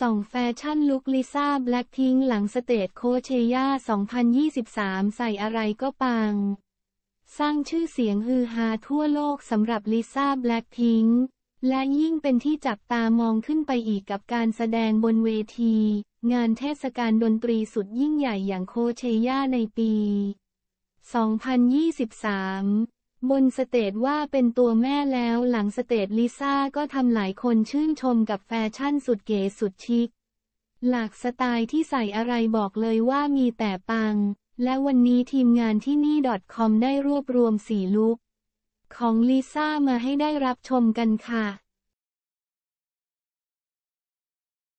ส่องแฟชั่นลุคลิซ่าแบล็คทิงหลังสเตจโคเชย่า2023 ใส่อะไรก็ปัง สร้างชื่อเสียงฮือฮาทั่วโลกสำหรับลิซ่าแบล็คทิงและยิ่งเป็นที่จับตามองขึ้นไปอีกกับการแสดงบนเวที งานเทศกาลดนตรีสุดยิ่งใหญ่อย่างโคเชย่าในปี 2023บนสเตจว่าเป็นตัวแม่แล้วหลังสเตจลิซ่าก็ทำหลายคนชื่นชมกับแฟชั่นสุดเก๋สุดชิคหลากสไตล์ที่ใส่อะไรบอกเลยว่ามีแต่ปัง และวันนี้ทีมงานที่นี่ .com ได้รวบรวมสีลุกของลิซ่ามาให้ได้รับชมกันค่ะ